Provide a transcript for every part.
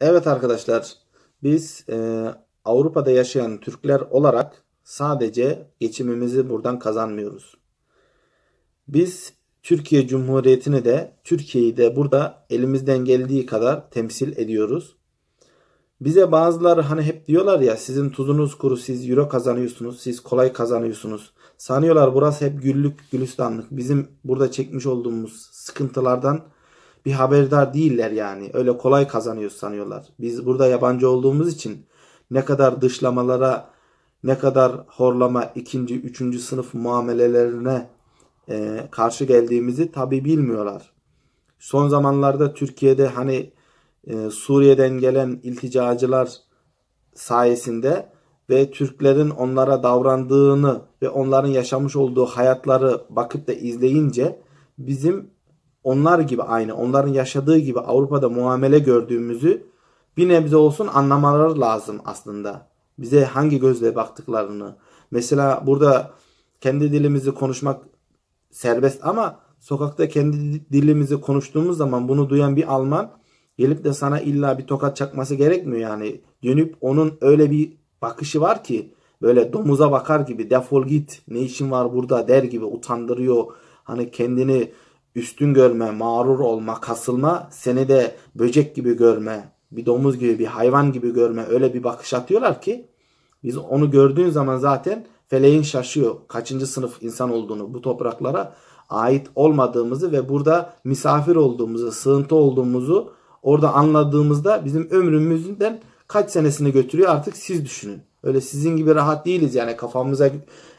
Evet arkadaşlar biz e, Avrupa'da yaşayan Türkler olarak sadece geçimimizi buradan kazanmıyoruz. Biz Türkiye Cumhuriyeti'ni de Türkiye'yi de burada elimizden geldiği kadar temsil ediyoruz. Bize bazıları hani hep diyorlar ya sizin tuzunuz kuru siz euro kazanıyorsunuz siz kolay kazanıyorsunuz. Sanıyorlar burası hep güllük gülistanlık bizim burada çekmiş olduğumuz sıkıntılardan bir haberdar değiller yani. Öyle kolay kazanıyor sanıyorlar. Biz burada yabancı olduğumuz için ne kadar dışlamalara, ne kadar horlama, ikinci, üçüncü sınıf muamelelerine e, karşı geldiğimizi tabi bilmiyorlar. Son zamanlarda Türkiye'de hani e, Suriye'den gelen ilticacılar sayesinde ve Türklerin onlara davrandığını ve onların yaşamış olduğu hayatları bakıp da izleyince bizim onlar gibi aynı onların yaşadığı gibi Avrupa'da muamele gördüğümüzü bir nebze olsun anlamaları lazım aslında. Bize hangi gözle baktıklarını. Mesela burada kendi dilimizi konuşmak serbest ama sokakta kendi dilimizi konuştuğumuz zaman bunu duyan bir Alman gelip de sana illa bir tokat çakması gerekmiyor yani. Dönüp onun öyle bir bakışı var ki böyle domuza bakar gibi defol git ne işin var burada der gibi utandırıyor. Hani kendini üstün görme, mağrur olma, kasılma, seni de böcek gibi görme, bir domuz gibi, bir hayvan gibi görme öyle bir bakış atıyorlar ki biz onu gördüğün zaman zaten feleğin şaşıyor. Kaçıncı sınıf insan olduğunu, bu topraklara ait olmadığımızı ve burada misafir olduğumuzu, sığıntı olduğumuzu orada anladığımızda bizim ömrümüzden kaç senesini götürüyor artık siz düşünün. Öyle sizin gibi rahat değiliz yani kafamıza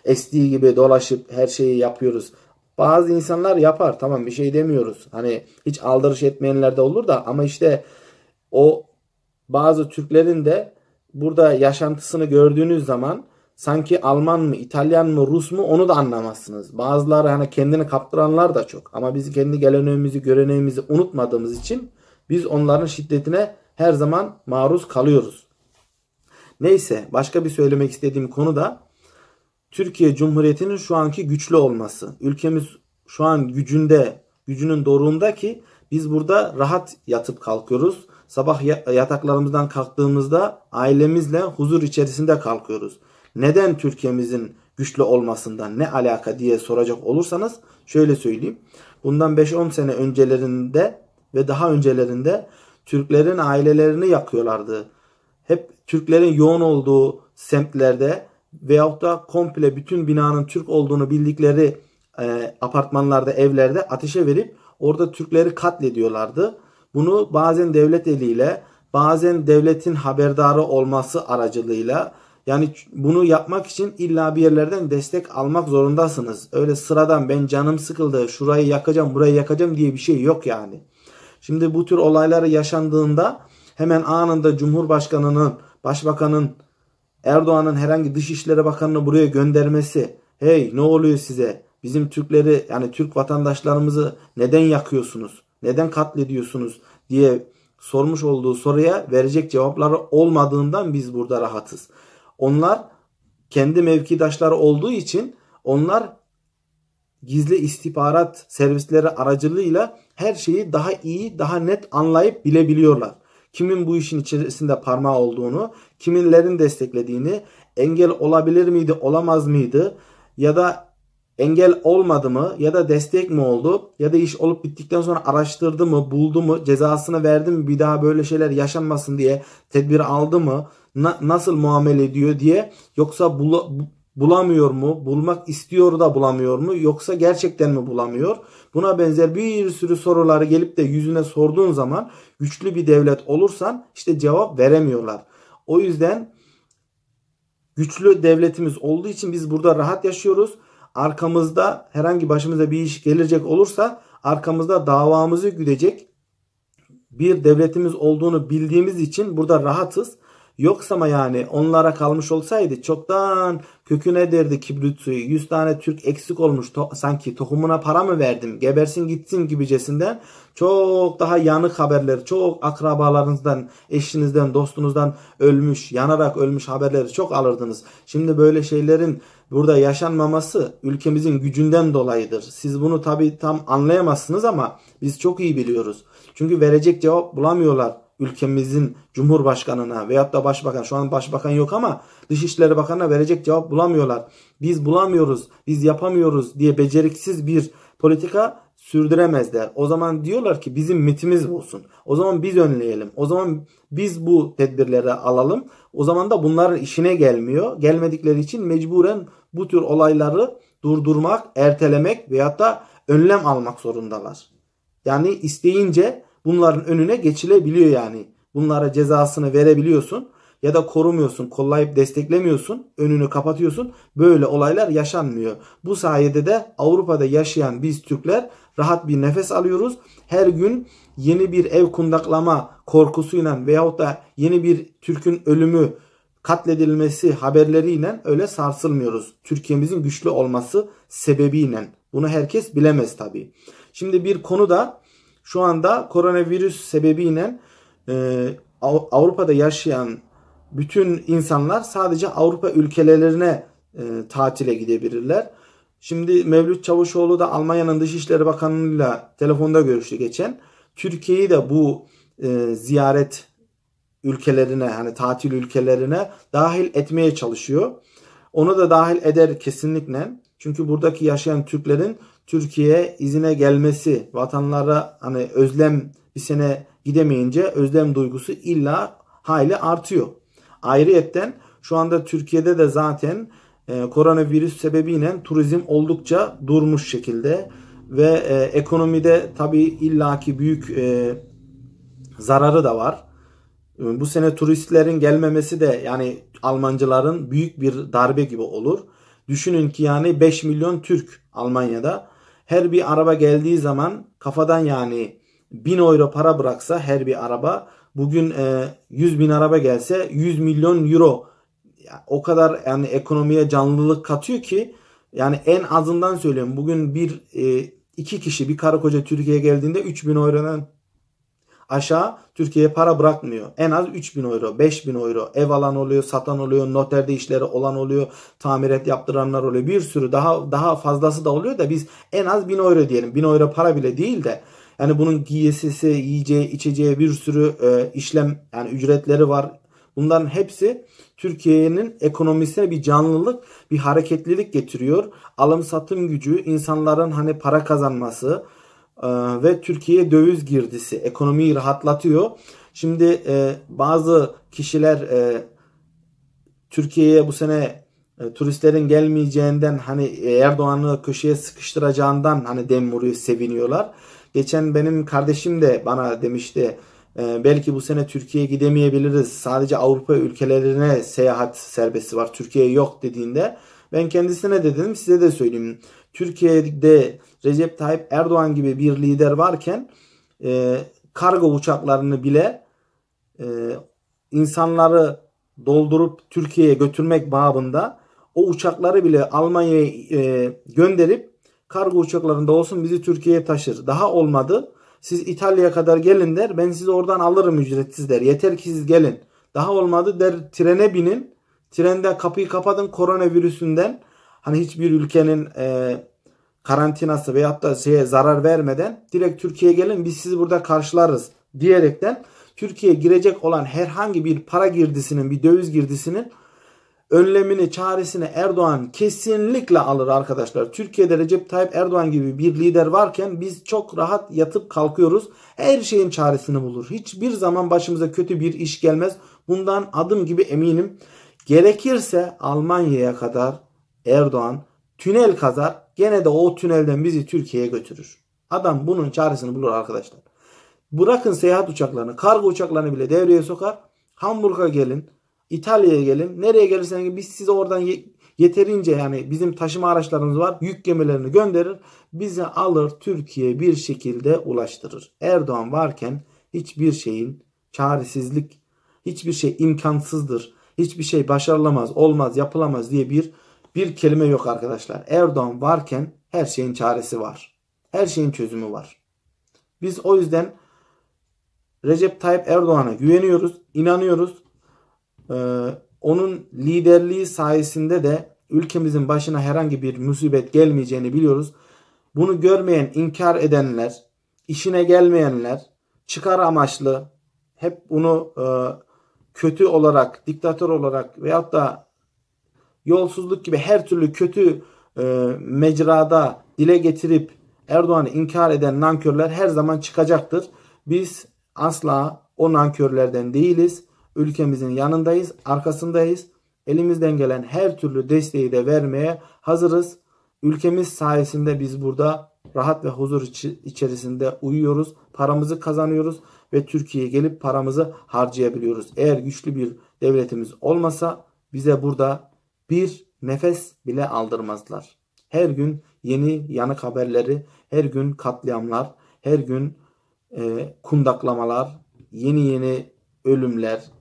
estiği gibi dolaşıp her şeyi yapıyoruz. Bazı insanlar yapar. Tamam bir şey demiyoruz. Hani hiç aldırış etmeyenler de olur da ama işte o bazı Türklerin de burada yaşantısını gördüğünüz zaman sanki Alman mı, İtalyan mı, Rus mu onu da anlamazsınız. Bazıları hani kendini kaptıranlar da çok. Ama biz kendi geleneğimizi, göreneğimizi unutmadığımız için biz onların şiddetine her zaman maruz kalıyoruz. Neyse başka bir söylemek istediğim konu da Türkiye Cumhuriyeti'nin şu anki güçlü olması. Ülkemiz şu an gücünde, gücünün doruğunda ki biz burada rahat yatıp kalkıyoruz. Sabah yataklarımızdan kalktığımızda ailemizle huzur içerisinde kalkıyoruz. Neden Türkiye'mizin güçlü olmasından ne alaka diye soracak olursanız şöyle söyleyeyim. Bundan 5-10 sene öncelerinde ve daha öncelerinde Türklerin ailelerini yakıyorlardı. Hep Türklerin yoğun olduğu semtlerde veyahut da komple bütün binanın Türk olduğunu bildikleri e, apartmanlarda, evlerde ateşe verip orada Türkleri katlediyorlardı. Bunu bazen devlet eliyle, bazen devletin haberdarı olması aracılığıyla yani bunu yapmak için illa bir yerlerden destek almak zorundasınız. Öyle sıradan ben canım sıkıldı, şurayı yakacağım, burayı yakacağım diye bir şey yok yani. Şimdi bu tür olaylar yaşandığında hemen anında Cumhurbaşkanının, Başbakanın Erdoğan'ın herhangi Dışişleri Bakanı'nı buraya göndermesi hey ne oluyor size bizim Türkleri yani Türk vatandaşlarımızı neden yakıyorsunuz neden katlediyorsunuz diye sormuş olduğu soruya verecek cevapları olmadığından biz burada rahatız. Onlar kendi mevkidaşları olduğu için onlar gizli istihbarat servisleri aracılığıyla her şeyi daha iyi, daha net anlayıp bilebiliyorlar kimin bu işin içerisinde parmağı olduğunu, kiminlerin desteklediğini, engel olabilir miydi, olamaz mıydı ya da engel olmadı mı ya da destek mi oldu ya da iş olup bittikten sonra araştırdı mı, buldu mu, cezasını verdi mi, bir daha böyle şeyler yaşanmasın diye tedbir aldı mı, na nasıl muamele ediyor diye yoksa bu bulamıyor mu? Bulmak istiyor da bulamıyor mu? Yoksa gerçekten mi bulamıyor? Buna benzer bir sürü soruları gelip de yüzüne sorduğun zaman güçlü bir devlet olursan işte cevap veremiyorlar. O yüzden güçlü devletimiz olduğu için biz burada rahat yaşıyoruz. Arkamızda herhangi başımıza bir iş gelecek olursa arkamızda davamızı güdecek bir devletimiz olduğunu bildiğimiz için burada rahatız. Yoksa mı yani onlara kalmış olsaydı çoktan köküne derdi kibrit suyu. 100 tane Türk eksik olmuş to sanki tohumuna para mı verdim gebersin gitsin gibicesinden. Çok daha yanık haberler çok akrabalarınızdan eşinizden dostunuzdan ölmüş yanarak ölmüş haberleri çok alırdınız. Şimdi böyle şeylerin burada yaşanmaması ülkemizin gücünden dolayıdır. Siz bunu tabi tam anlayamazsınız ama biz çok iyi biliyoruz. Çünkü verecek cevap bulamıyorlar ülkemizin Cumhurbaşkanına veyahut da Başbakan şu an Başbakan yok ama Dışişleri Bakanı'na verecek cevap bulamıyorlar. Biz bulamıyoruz, biz yapamıyoruz diye beceriksiz bir politika sürdüremezler. O zaman diyorlar ki bizim mitimiz olsun. O zaman biz önleyelim. O zaman biz bu tedbirleri alalım. O zaman da bunların işine gelmiyor. Gelmedikleri için mecburen bu tür olayları durdurmak, ertelemek veyahut da önlem almak zorundalar. Yani isteyince bunların önüne geçilebiliyor yani. Bunlara cezasını verebiliyorsun ya da korumuyorsun, kollayıp desteklemiyorsun, önünü kapatıyorsun. Böyle olaylar yaşanmıyor. Bu sayede de Avrupa'da yaşayan biz Türkler rahat bir nefes alıyoruz. Her gün yeni bir ev kundaklama korkusuyla veyahut da yeni bir Türk'ün ölümü katledilmesi haberleriyle öyle sarsılmıyoruz. Türkiye'mizin güçlü olması sebebiyle. Bunu herkes bilemez tabii. Şimdi bir konu da şu anda koronavirüs sebebiyle e, Avrupa'da yaşayan bütün insanlar sadece Avrupa ülkelerine e, tatile gidebilirler. Şimdi Mevlüt Çavuşoğlu da Almanya'nın Dışişleri Bakanı'yla telefonda görüştü geçen. Türkiye'yi de bu e, ziyaret ülkelerine hani tatil ülkelerine dahil etmeye çalışıyor. Onu da dahil eder kesinlikle. Çünkü buradaki yaşayan Türklerin Türkiye izine gelmesi vatanlara hani özlem bir sene gidemeyince özlem duygusu illa hayli artıyor. Ayrıyetten şu anda Türkiye'de de zaten e, koronavirüs sebebiyle turizm oldukça durmuş şekilde ve e, ekonomide tabi illaki büyük e, zararı da var. E, bu sene turistlerin gelmemesi de yani Almancıların büyük bir darbe gibi olur. Düşünün ki yani 5 milyon Türk Almanya'da her bir araba geldiği zaman kafadan yani 1000 euro para bıraksa her bir araba bugün e, 100 bin araba gelse 100 milyon euro o kadar yani ekonomiye canlılık katıyor ki yani en azından söylüyorum bugün bir e, iki kişi bir karı koca Türkiye'ye geldiğinde 3000 eurodan aşağı Türkiye'ye para bırakmıyor. En az 3000 euro, 5000 euro ev alan oluyor, satan oluyor, noterde işleri olan oluyor, tamirat yaptıranlar oluyor. Bir sürü daha daha fazlası da oluyor da biz en az 1000 euro diyelim. 1000 euro para bile değil de yani bunun giysisi, yiyeceği, içeceği bir sürü e, işlem yani ücretleri var. Bunların hepsi Türkiye'nin ekonomisine bir canlılık, bir hareketlilik getiriyor. Alım satım gücü, insanların hani para kazanması, ee, ve Türkiye döviz girdisi ekonomiyi rahatlatıyor. Şimdi e, bazı kişiler e, Türkiye'ye bu sene e, turistlerin gelmeyeceğinden hani Erdoğan'ı köşeye sıkıştıracağından hani dem vuruyor seviniyorlar. Geçen benim kardeşim de bana demişti e, belki bu sene Türkiye'ye gidemeyebiliriz. Sadece Avrupa ülkelerine seyahat serbesti var. Türkiye yok dediğinde ben kendisine de dedim size de söyleyeyim. Türkiye'de Recep Tayyip Erdoğan gibi bir lider varken e, kargo uçaklarını bile e, insanları doldurup Türkiye'ye götürmek babında o uçakları bile Almanya'ya e, gönderip kargo uçaklarında olsun bizi Türkiye'ye taşır. Daha olmadı. Siz İtalya'ya kadar gelin der. Ben sizi oradan alırım ücretsiz der. Yeter ki siz gelin. Daha olmadı der trene binin. Trende kapıyı kapadın koronavirüsünden hani hiçbir ülkenin e, karantinası veyahut da şeye zarar vermeden direkt Türkiye'ye gelin biz sizi burada karşılarız diyerekten Türkiye'ye girecek olan herhangi bir para girdisinin bir döviz girdisinin önlemini çaresini Erdoğan kesinlikle alır arkadaşlar. Türkiye'de Recep Tayyip Erdoğan gibi bir lider varken biz çok rahat yatıp kalkıyoruz. Her şeyin çaresini bulur. Hiçbir zaman başımıza kötü bir iş gelmez. Bundan adım gibi eminim. Gerekirse Almanya'ya kadar Erdoğan tünel kazar. Gene de o tünelden bizi Türkiye'ye götürür. Adam bunun çaresini bulur arkadaşlar. Bırakın seyahat uçaklarını, kargo uçaklarını bile devreye sokar. Hamburg'a gelin, İtalya'ya gelin. Nereye gelirseniz biz size oradan yeterince yani bizim taşıma araçlarımız var. Yük gemilerini gönderir. Bizi alır Türkiye bir şekilde ulaştırır. Erdoğan varken hiçbir şeyin çaresizlik, hiçbir şey imkansızdır hiçbir şey başarılamaz, olmaz, yapılamaz diye bir bir kelime yok arkadaşlar. Erdoğan varken her şeyin çaresi var. Her şeyin çözümü var. Biz o yüzden Recep Tayyip Erdoğan'a güveniyoruz, inanıyoruz. Ee, onun liderliği sayesinde de ülkemizin başına herhangi bir musibet gelmeyeceğini biliyoruz. Bunu görmeyen, inkar edenler, işine gelmeyenler, çıkar amaçlı hep bunu e, kötü olarak, diktatör olarak veyahut da yolsuzluk gibi her türlü kötü e, mecrada dile getirip Erdoğan'ı inkar eden nankörler her zaman çıkacaktır. Biz asla o nankörlerden değiliz. Ülkemizin yanındayız, arkasındayız. Elimizden gelen her türlü desteği de vermeye hazırız. Ülkemiz sayesinde biz burada rahat ve huzur içerisinde uyuyoruz. Paramızı kazanıyoruz ve Türkiye'ye gelip paramızı harcayabiliyoruz. Eğer güçlü bir devletimiz olmasa bize burada bir nefes bile aldırmazlar. Her gün yeni yanık haberleri, her gün katliamlar, her gün e, kundaklamalar, yeni yeni ölümler,